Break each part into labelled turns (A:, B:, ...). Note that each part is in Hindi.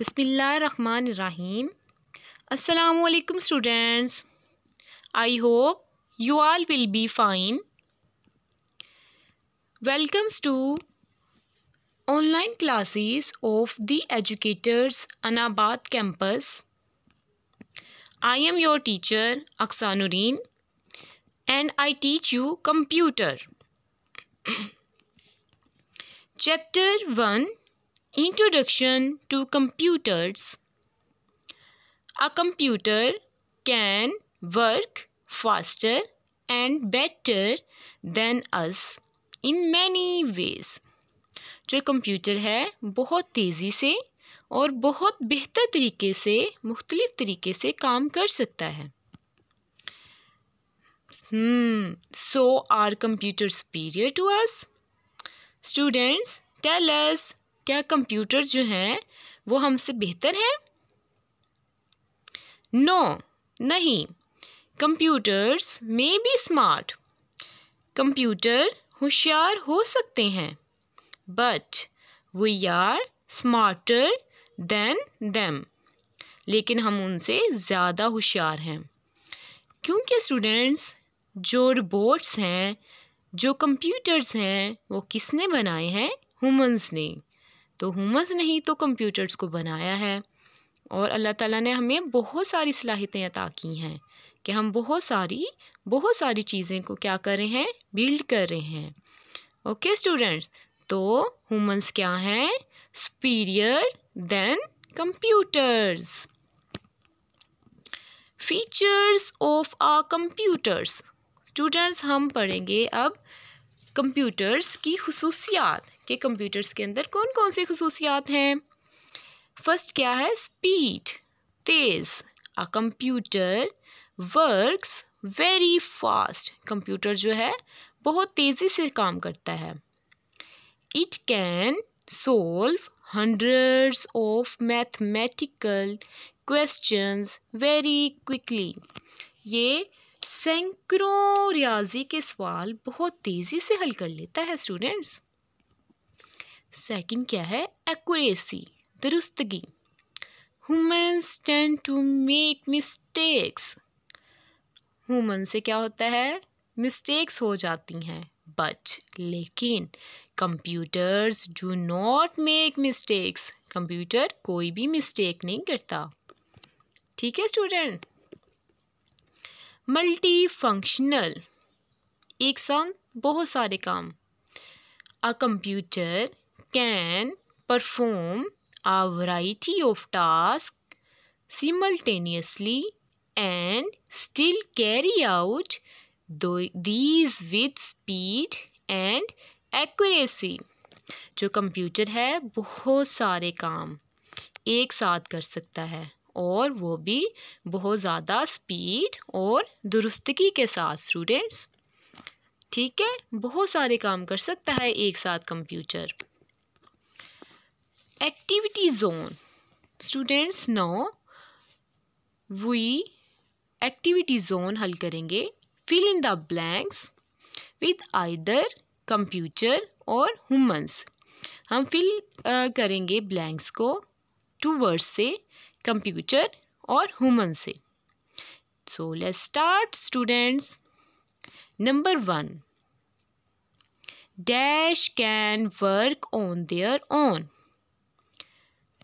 A: Bismillahirrahmanirrahim. Assalamu alaikum students. I hope you all will be fine. Welcomes to online classes of the educators Anabad campus. I am your teacher Aksanureen and I teach you computer. Chapter 1 Introduction to computers. A computer can work faster and better than us in many ways. जो कंप्यूटर है बहुत तेज़ी से और बहुत बेहतर तरीके से मुख्तलिफ़ तरीके से काम कर सकता है so are computer superior to us students tell us क्या कंप्यूटर जो हैं वो हमसे बेहतर हैं नो नहीं computers may be smart computer होशियार हो सकते हैं but we are smarter than them लेकिन हम उनसे ज़्यादा होशियार हैं क्योंकि स्टूडेंट्स जो रोबोट्स हैं जो कंप्यूटर्स हैं वो किसने बनाए हैं हुमन्स ने तो हुमस ने ही तो कंप्यूटर्स को बनाया है और अल्लाह ताला ने हमें बहुत सारी सलाहितें अता की हैं कि हम बहुत सारी बहुत सारी चीज़ें को क्या कर रहे हैं बिल्ड कर रहे हैं ओके स्टूडेंट्स तो ह्यूमंस क्या हैं superior than computers features of uh computers students हम पढ़ेंगे अब कंप्यूटर्स की खसूसियात कि कंप्यूटर्स के अंदर कौन कौन सी खसूसियात हैं फर्स्ट क्या है स्पीड तेज़ a computer works very fast computer जो है बहुत तेज़ी से काम करता है it can solve hundreds of mathematical questions very quickly ये सैकड़ों रियाजी के सवाल बहुत तेज़ी से हल कर लेता है स्टूडेंट्स सेकंड क्या है एक्यूरेसी दुरुस्तगी humans tend to make mistakes human से क्या होता है मिस्टेक्स हो जाती हैं बट लेकिन computers do not make mistakes computer कोई भी मिस्टेक नहीं करता ठीक है स्टूडेंट मल्टी फंक्शनल एक साथ बहुत सारे काम a computer can perform a variety of tasks simultaneously and still carry out these with speed and accuracy. जो कंप्यूटर है बहुत सारे काम एक साथ कर सकता है और वो भी बहुत ज़्यादा स्पीड और दुरुस्तगी के साथ स्टूडेंट्स ठीक है बहुत सारे काम कर सकता है एक साथ computer activity zone students now we activity zone hal karenge fill in the blanks with either computer or humans hum fill uh, karenge blanks ko two words se computer or human se so let's start students number 1 dash can work on their own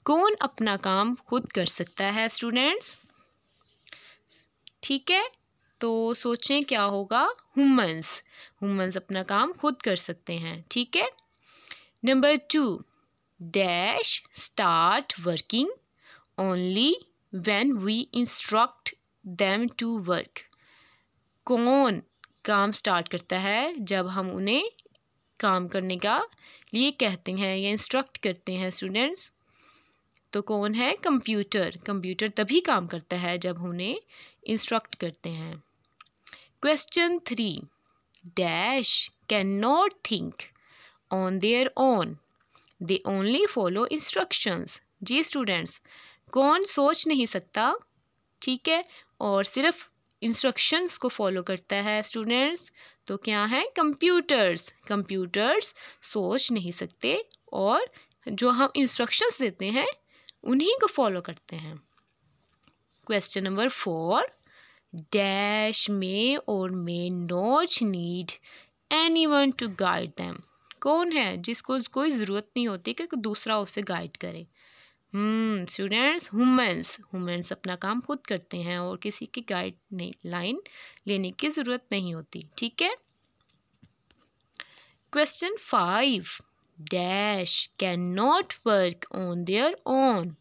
A: कौन अपना काम खुद कर सकता है स्टूडेंट्स ठीक है तो सोचें क्या होगा हुमन्स हुमन्स अपना काम खुद कर सकते हैं ठीक है number two dash start working only when we instruct them to work कौन काम स्टार्ट करता है जब हम उन्हें काम करने का लिए कहते हैं या इंस्ट्रक्ट करते हैं स्टूडेंट्स तो कौन है कंप्यूटर कंप्यूटर तभी काम करता है जब उन्हें इंस्ट्रक्ट करते हैं question three dash can not think on their own they only follow instructions जी स्टूडेंट्स कौन सोच नहीं सकता ठीक है और सिर्फ इंस्ट्रक्शंस को फॉलो करता है स्टूडेंट्स तो क्या है कंप्यूटर्स कंप्यूटर्स सोच नहीं सकते और जो हम इंस्ट्रक्शंस देते हैं उन्हीं को फॉलो करते हैं question number four dash may और may not need anyone to guide them कौन है जिसको कोई ज़रूरत नहीं होती कि दूसरा उसे गाइड करे स्टूडेंट्स हुमेंस हुमेंस अपना काम खुद करते हैं और किसी की गाइड नहीं लाइन लेने की ज़रूरत नहीं होती ठीक है question five dash can not work on their own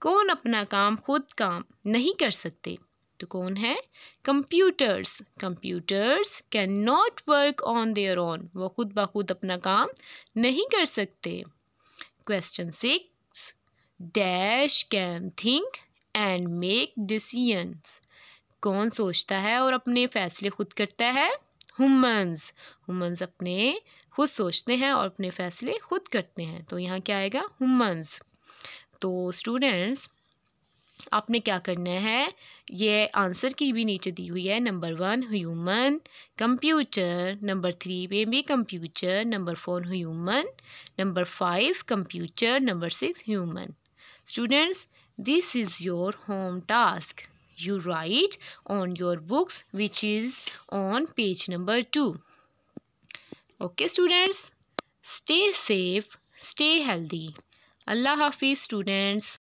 A: कौन अपना काम खुद काम नहीं कर सकते तो कौन है computers computers can not work on their own वो खुद ब खुद अपना काम नहीं कर सकते question six dash can think and make decisions कौन सोचता है और अपने फैसले खुद करता है हुमन्स हुमन्स अपने खुद सोचते हैं और अपने फैसले खुद करते हैं तो यहाँ क्या आएगा हुमन्स तो स्टूडेंट्स आपने क्या करना है ये आंसर की भी नीचे दी हुई है number one human computer number three पे भी computer number four human number five computer number six human students this is your home task you write on your books which is on page number two okay students stay safe stay healthy अल्लाह हाफिज़ स्टूडेंट्स